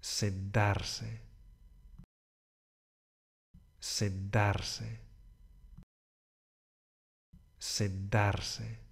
sedarse, sedarse, sedarse.